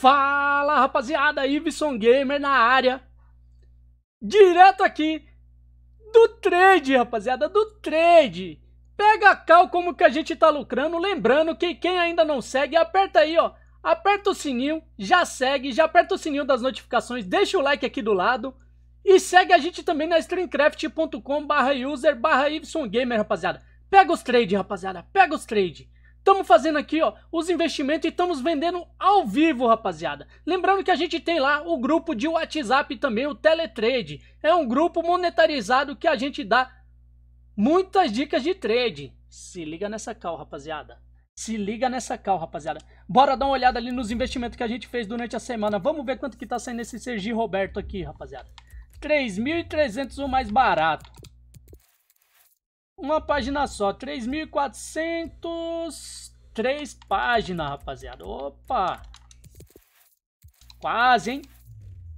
Fala rapaziada, Iveson Gamer na área, direto aqui do trade, rapaziada, do trade. Pega a cal como que a gente tá lucrando, lembrando que quem ainda não segue, aperta aí, ó, aperta o sininho, já segue, já aperta o sininho das notificações, deixa o like aqui do lado e segue a gente também na streamcraft.com barra user barra Gamer, rapaziada. Pega os trade, rapaziada, pega os trade. Estamos fazendo aqui, ó, os investimentos e estamos vendendo ao vivo, rapaziada. Lembrando que a gente tem lá o grupo de WhatsApp também, o Teletrade. É um grupo monetarizado que a gente dá muitas dicas de trade. Se liga nessa cal, rapaziada. Se liga nessa cal, rapaziada. Bora dar uma olhada ali nos investimentos que a gente fez durante a semana. Vamos ver quanto que tá saindo esse Sergi Roberto aqui, rapaziada. 3.300 o mais barato. Uma página só, 3.400... Três páginas, rapaziada. Opa! Quase, hein?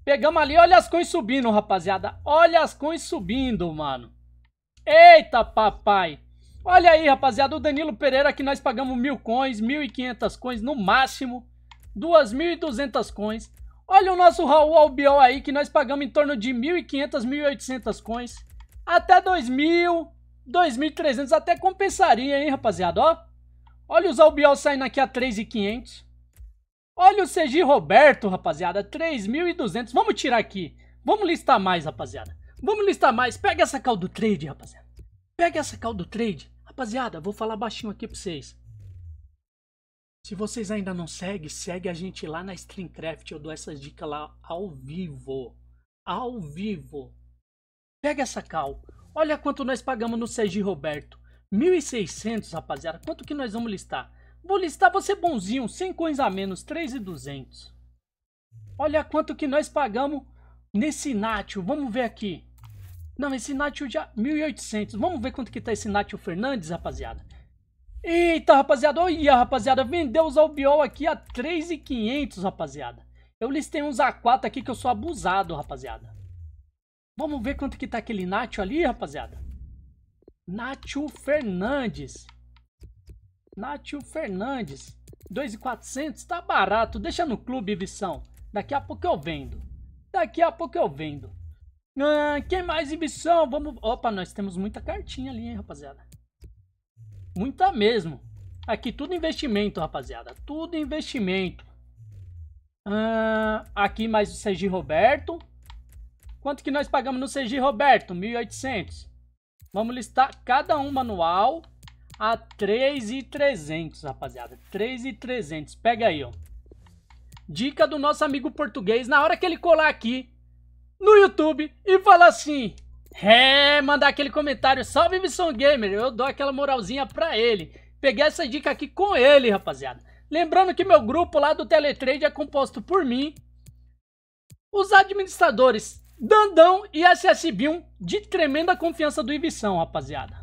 Pegamos ali, olha as coins subindo, rapaziada. Olha as coins subindo, mano. Eita, papai. Olha aí, rapaziada, o Danilo Pereira que nós pagamos mil coins, 1.500 coins no máximo. 2.200 coins. Olha o nosso Raul Albiol aí que nós pagamos em torno de 1.500, 1.800 coins. Até 2.000. 2.300 até compensaria, hein, rapaziada, ó. Olha o Albiol saindo aqui a 3.500. Olha o CG Roberto, rapaziada, 3.200. Vamos tirar aqui. Vamos listar mais, rapaziada. Vamos listar mais. Pega essa caldo do trade, rapaziada. Pega essa caldo do trade. Rapaziada, vou falar baixinho aqui pra vocês. Se vocês ainda não seguem, segue a gente lá na Streamcraft. Eu dou essas dicas lá ao vivo. Ao vivo. Pega essa cal. Olha quanto nós pagamos no Sergi Roberto. 1.600, rapaziada. Quanto que nós vamos listar? Vou listar você bonzinho, 100 coins a menos, 3.200. Olha quanto que nós pagamos nesse Nátio. Vamos ver aqui. Não, esse Nátio já... 1.800. Vamos ver quanto que tá esse Nátio Fernandes, rapaziada. Eita, rapaziada. Olha, rapaziada. Vendeu os albiol aqui a 3.500, rapaziada. Eu listei uns A4 aqui que eu sou abusado, rapaziada. Vamos ver quanto que tá aquele Nacho ali, rapaziada. Nacho Fernandes. Nacho Fernandes. 2,400, tá barato. Deixa no clube, Ibição. Daqui a pouco eu vendo. Daqui a pouco eu vendo. Ah, quem mais, Ibição? Vamos... Opa, nós temos muita cartinha ali, hein, rapaziada. Muita mesmo. Aqui tudo investimento, rapaziada. Tudo investimento. Ah, aqui mais o Sergi Roberto. Quanto que nós pagamos no CG Roberto? 1.800. Vamos listar cada um manual a 3.300, rapaziada. 3.300. Pega aí, ó. Dica do nosso amigo português. Na hora que ele colar aqui no YouTube e falar assim... É, mandar aquele comentário, salve Missão Gamer, eu dou aquela moralzinha pra ele. Peguei essa dica aqui com ele, rapaziada. Lembrando que meu grupo lá do Teletrade é composto por mim, os administradores Dandão e SSB1 de tremenda confiança do Ivição, rapaziada.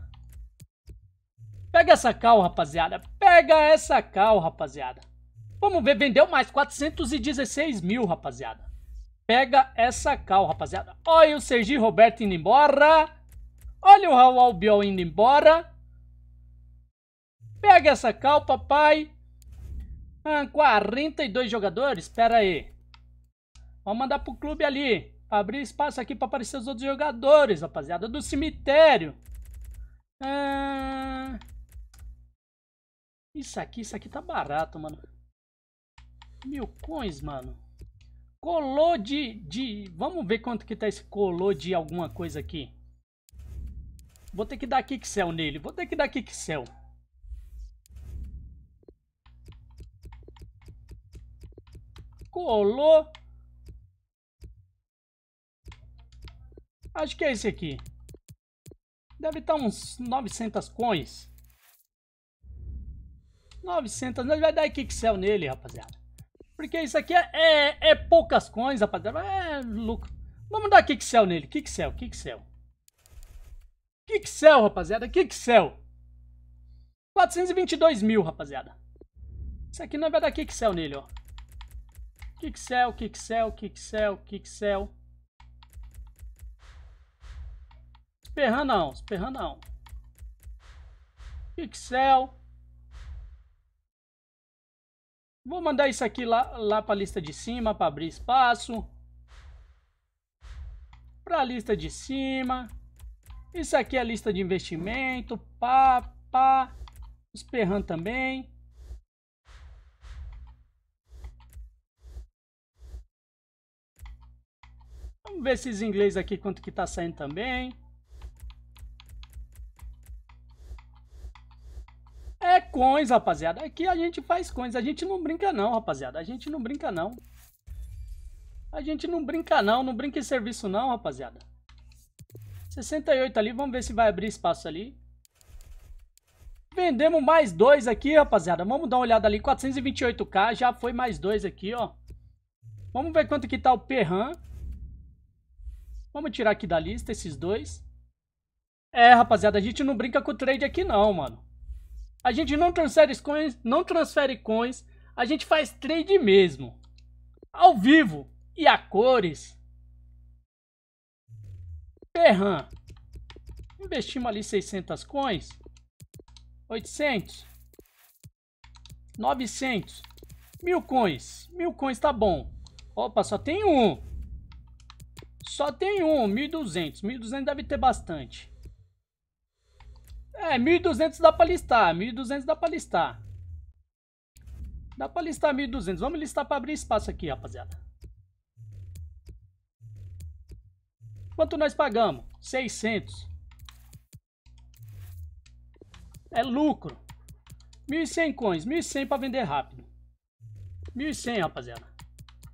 Pega essa cal, rapaziada. Pega essa cal, rapaziada. Vamos ver, vendeu mais 416 mil, rapaziada. Pega essa cal, rapaziada. Olha o Sergi Roberto indo embora. Olha o Raul Albiol indo embora. Pega essa cal, papai. Ah, 42 jogadores? Pera aí. Vamos mandar pro clube ali. Pra abrir espaço aqui pra aparecer os outros jogadores, rapaziada. Do cemitério. Ah... Isso aqui, isso aqui tá barato, mano. Mil coins, mano. Colô de, de... Vamos ver quanto que tá esse colô de alguma coisa aqui. Vou ter que dar kickcell nele. Vou ter que dar kickcell. Colô Acho que é esse aqui. Deve estar tá uns 900 coins. 900. Nós vai dar Kixel nele, rapaziada. Porque isso aqui é, é, é poucas coins, rapaziada. É louco. Vamos dar Kixel nele. Kixel, Kixel. Kixel, rapaziada. Kixel. 422 mil, rapaziada. Isso aqui não vai dar Kixel nele, ó. Kixel, Kixel, Kixel, Kixel. Esperran não, Esperran não. Pixel. Vou mandar isso aqui lá, lá para a lista de cima para abrir espaço. Para a lista de cima. Isso aqui é a lista de investimento. Pá, pá. Os também. Vamos ver esses ingleses aqui quanto que está saindo também. coins, rapaziada. Aqui a gente faz coins. A gente não brinca não, rapaziada. A gente não brinca não. A gente não brinca não. Não brinca em serviço não, rapaziada. 68 ali. Vamos ver se vai abrir espaço ali. Vendemos mais dois aqui, rapaziada. Vamos dar uma olhada ali. 428k. Já foi mais dois aqui, ó. Vamos ver quanto que tá o Perran. Vamos tirar aqui da lista esses dois. É, rapaziada, a gente não brinca com o trade aqui não, mano. A gente não transfere coins, não transfere coins, a gente faz trade mesmo. Ao vivo e a cores. Ferran. Investimos ali 600 coins. 800. 900. Mil coins. Mil coins tá bom. Opa, só tem um. Só tem um. 1.200. 1.200 deve ter bastante. É, 1.200 dá pra listar, 1.200 dá pra listar. Dá pra listar 1.200, vamos listar pra abrir espaço aqui, rapaziada. Quanto nós pagamos? 600. É lucro. 1.100 coins, 1.100 pra vender rápido. 1.100, rapaziada.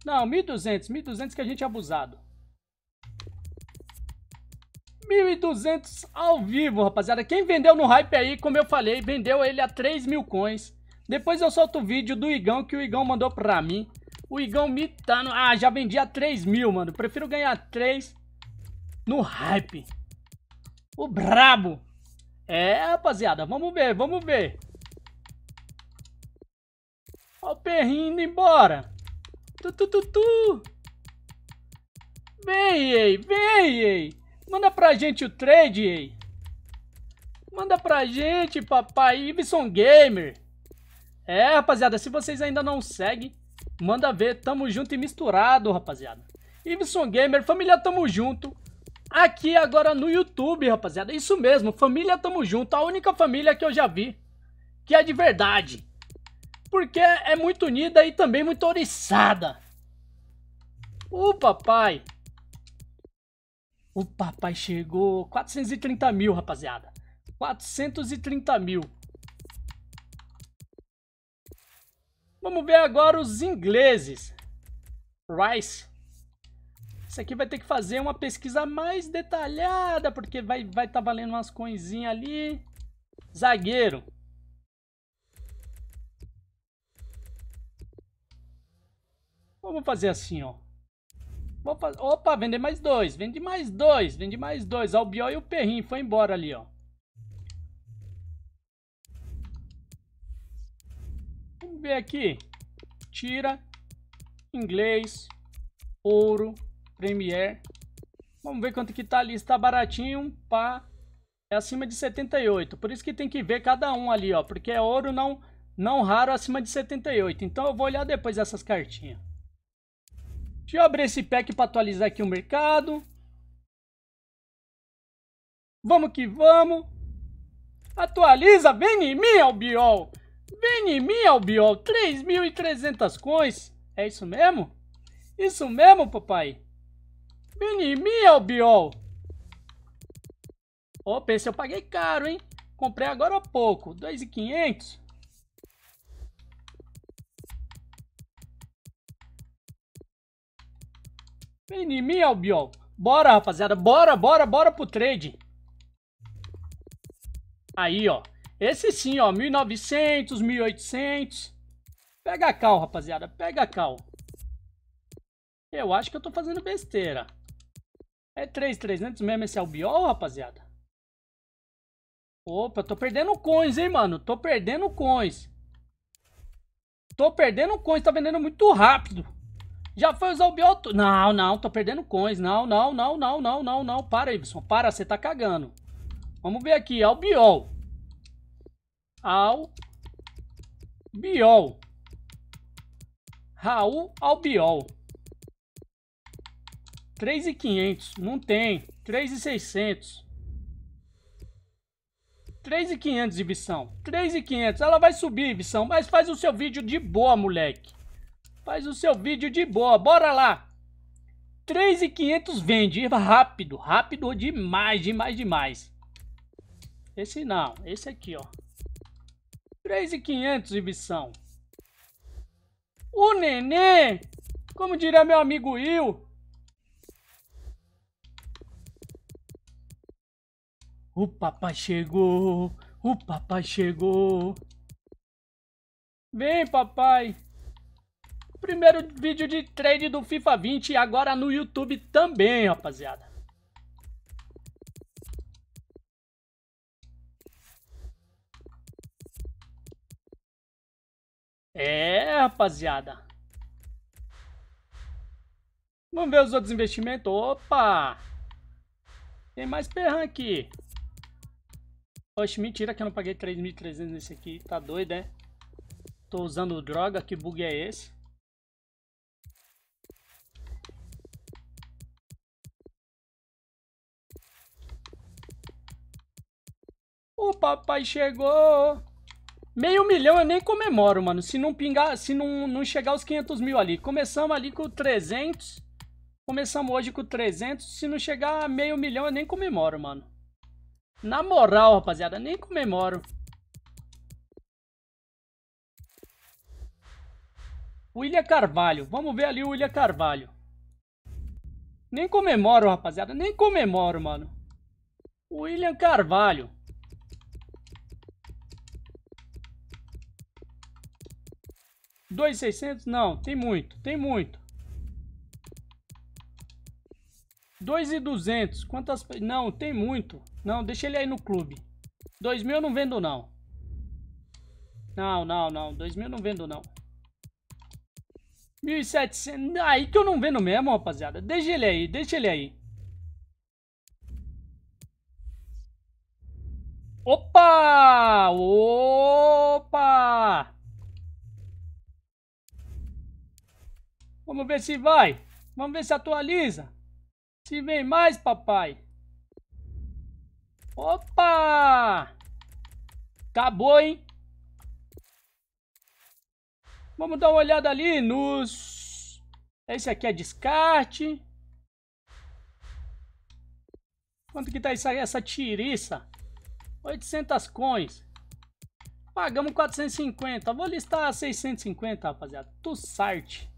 Não, 1.200, 1.200 que a gente é abusado. 1.200 ao vivo, rapaziada. Quem vendeu no hype aí, como eu falei, vendeu ele a 3 mil coins. Depois eu solto o vídeo do Igão, que o Igão mandou pra mim. O Igão mitando. Tá ah, já vendi a 3 mil, mano. Prefiro ganhar 3 no hype. O brabo. É, rapaziada, vamos ver, vamos ver. Ó o perrinho indo embora. Tu, tu, tu, tu. Vem, ei, vem, ei. Manda pra gente o trade. Manda pra gente, papai. Ibson Gamer. É, rapaziada, se vocês ainda não seguem, manda ver. Tamo junto e misturado, rapaziada. Ibson Gamer, família Tamo Junto. Aqui agora no YouTube, rapaziada. Isso mesmo, família Tamo Junto. A única família que eu já vi que é de verdade. Porque é muito unida e também muito oriçada. O papai. O papai chegou. 430 mil, rapaziada. 430 mil. Vamos ver agora os ingleses. Rice. Isso aqui vai ter que fazer uma pesquisa mais detalhada, porque vai estar vai tá valendo umas coisinhas ali. Zagueiro. Vamos fazer assim, ó. Vou fazer... Opa, vender mais dois. Vende mais dois. Vende mais dois. Ó, o Biol e o Perrin foi embora ali, ó. Vamos ver aqui. Tira. Inglês. Ouro. Premier. Vamos ver quanto que tá ali. Está baratinho. Pá. É acima de 78. Por isso que tem que ver cada um ali, ó. Porque é ouro não, não raro acima de 78. Então eu vou olhar depois essas cartinhas. Deixa eu abrir esse pack para atualizar aqui o mercado. Vamos que vamos. Atualiza, vem em mim, Albiol. Vem em mim, Albiol. 3.300 coins. É isso mesmo? Isso mesmo, papai. Vem em mim, Albiol. Opa, esse eu paguei caro, hein? Comprei agora há pouco. 2.500. Enemy Albion. É bora, rapaziada. Bora, bora, bora pro trade. Aí, ó. Esse sim, ó. 1900, 1800. Pega a cal, rapaziada. Pega a cal. Eu acho que eu tô fazendo besteira. É 3,300 mesmo esse albiol, é rapaziada? Opa, tô perdendo coins, hein, mano? Tô perdendo coins. Tô perdendo coins. Tá vendendo muito rápido. Já foi usar o bioto. Não, não, tô perdendo coins. Não, não, não, não, não, não, não. Para, Ibson. Para, você tá cagando. Vamos ver aqui. Ao biol. Ao biol. Raul ao biol. 3,500. Não tem. 3,600. 3,500, Ibição. 3,500. Ela vai subir, Ibição. Mas faz o seu vídeo de boa, moleque. Faz o seu vídeo de boa, bora lá! 3,500 vende, rápido, rápido demais, demais, demais. Esse não, esse aqui, ó. 3,500, Ibição. O neném, como diria meu amigo Will. O papai chegou, o papai chegou. Vem, papai. Primeiro vídeo de trade do FIFA 20 agora no YouTube também, rapaziada. É, rapaziada. Vamos ver os outros investimentos. Opa! Tem mais perran aqui. Oxe, mentira que eu não paguei 3.300 nesse aqui. Tá doido, é? Tô usando droga. Que bug é esse? O papai chegou. Meio milhão eu nem comemoro, mano. Se não pingar, se não, não chegar os 500 mil ali. Começamos ali com 300. Começamos hoje com 300. Se não chegar meio milhão eu nem comemoro, mano. Na moral, rapaziada, nem comemoro. William Carvalho. Vamos ver ali o William Carvalho. Nem comemoro, rapaziada. Nem comemoro, mano. William Carvalho. 2,600? Não, tem muito, tem muito. 2,200. Quantas... Não, tem muito. Não, deixa ele aí no clube. 2.000 eu não vendo, não. Não, não, não. 2.000 eu não vendo, não. 1.700. Aí que eu não vendo mesmo, rapaziada. Deixa ele aí, deixa ele aí. Opa! Opa! Vamos ver se vai. Vamos ver se atualiza. Se vem mais, papai. Opa! Acabou, hein? Vamos dar uma olhada ali nos... Esse aqui é descarte. Quanto que tá essa, essa tiriça? 800 coins. Pagamos 450. Vou listar 650, rapaziada. Tussart.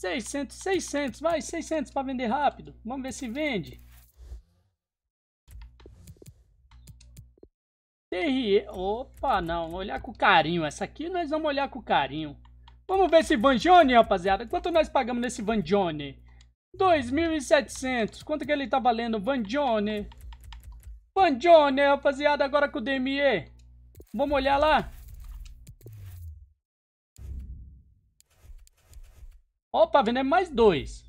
600, 600, vai, 600 para vender rápido. Vamos ver se vende. tre opa, não, olhar com carinho. Essa aqui nós vamos olhar com carinho. Vamos ver esse Vanjone, rapaziada. Quanto nós pagamos nesse Vanjone? 2.700. Quanto que ele tá valendo, Vanjone? Vanjone, rapaziada, agora com o DME. Vamos olhar lá? Opa, vendemos é mais dois.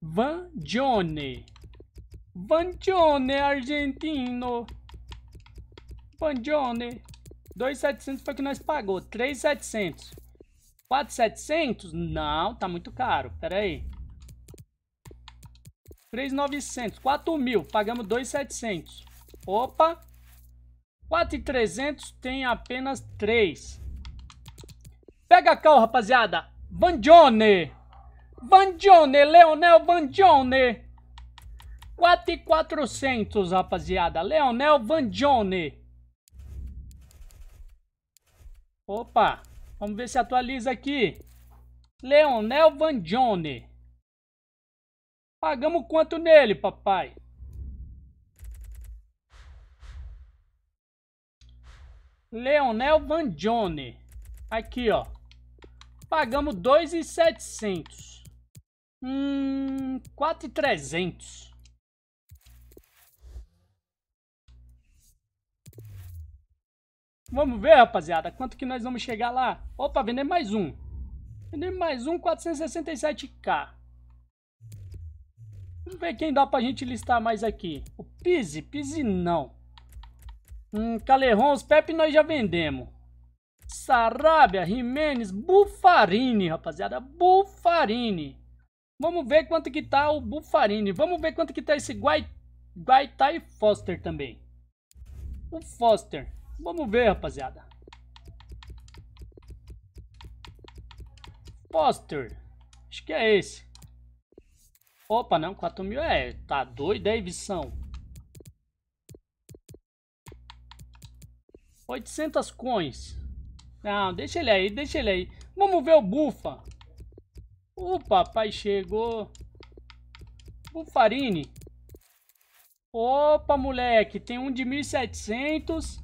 Van Van Vangione, argentino. Van Vangione. 2,700 foi o que nós pagou. 3,700. 4,700? Não, tá muito caro. Pera aí. 3,900. 4.000. Pagamos 2,700. Opa. 4,300 tem apenas 3. Pega a cal, rapaziada. Vangione. Vangione, Leonel Vangione. 4,400, rapaziada. Leonel Vangione. Opa, vamos ver se atualiza aqui. Leonel Vangione. Pagamos quanto nele, papai? Leonel Vangione. Aqui, ó. Pagamos 2,700. Hum, 4,300. Vamos ver, rapaziada, quanto que nós vamos chegar lá. Opa, vender mais um. Vender mais um, 467k. Vamos ver quem dá pra gente listar mais aqui. O Pise, Pise não. Um Calerron, os Pepe nós já vendemos. Sarabia, Jimenez, Bufarini, rapaziada, Bufarini. Vamos ver quanto que tá o Bufarini. Vamos ver quanto que tá esse Guaitai Foster também. O Foster. Vamos ver, rapaziada. Foster. Acho que é esse. Opa, não. 4 mil é... Tá doido aí, Visão. 800 coins. Não, deixa ele aí, deixa ele aí. Vamos ver o Bufa. O papai chegou. Bufarini. Opa, moleque, tem um de 1700,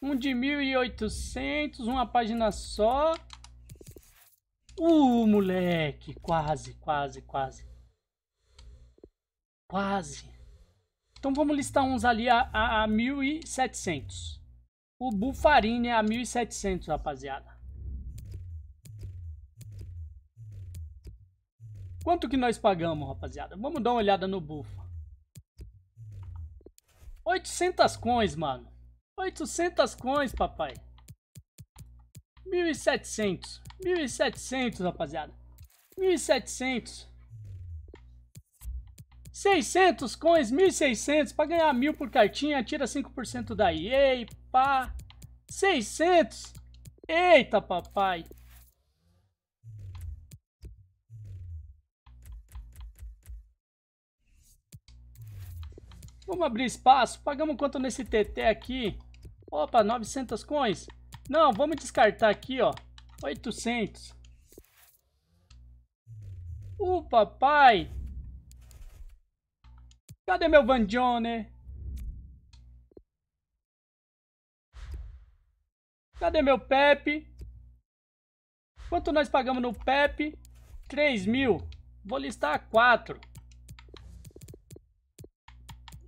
um de 1800, uma página só. Uh, moleque, quase, quase, quase. Quase. Então vamos listar uns ali a, a, a 1700. O Bufarini é a 1700, rapaziada. Quanto que nós pagamos, rapaziada? Vamos dar uma olhada no bufa. 800 coins, mano. 800 coins, papai. 1700. 1700, rapaziada. 1700. 600 coins, 1600. Pra ganhar 1000 por cartinha, tira 5% da EA pá. 600? Eita, papai. Vamos abrir espaço. Pagamos quanto nesse TT aqui? Opa, 900 coins. Não, vamos descartar aqui, ó. 800. O uh, papai. Cadê meu Van Cadê meu PEP? Quanto nós pagamos no PEP? 3 mil. Vou listar 4.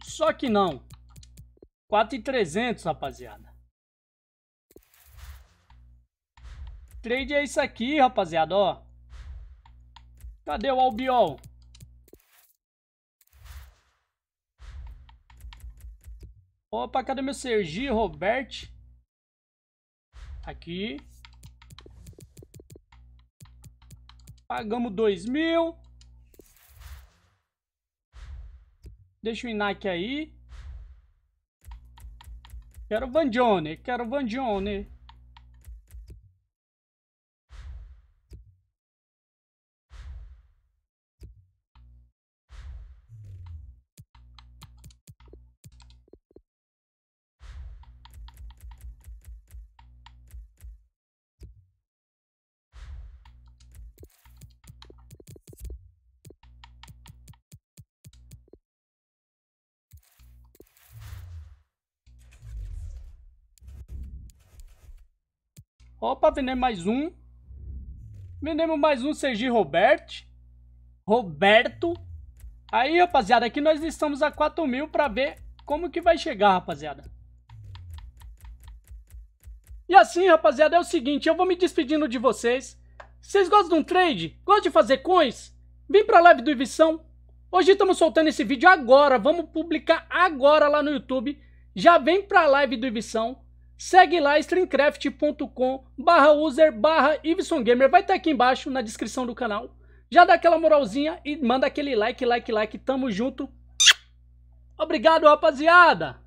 Só que não. 4,300, rapaziada. Trade é isso aqui, rapaziada, ó. Cadê o Albiol? Opa, cadê meu Sergi, Roberto? Aqui. Pagamos 2 mil. Deixa o Inac aí. Quero bandione quero bandione Opa, vendemos mais um. Vendemos mais um Sergi Roberto. Roberto. Aí, rapaziada, aqui nós estamos a 4 mil pra ver como que vai chegar, rapaziada. E assim, rapaziada, é o seguinte, eu vou me despedindo de vocês. Vocês gostam de um trade? Gostam de fazer coins? Vem pra live do Ivição. Hoje estamos soltando esse vídeo agora, vamos publicar agora lá no YouTube. Já vem pra live do Ivição segue lá streamcraft.com barra user barra vai estar tá aqui embaixo na descrição do canal. Já dá aquela moralzinha e manda aquele like, like, like, tamo junto. Obrigado, rapaziada!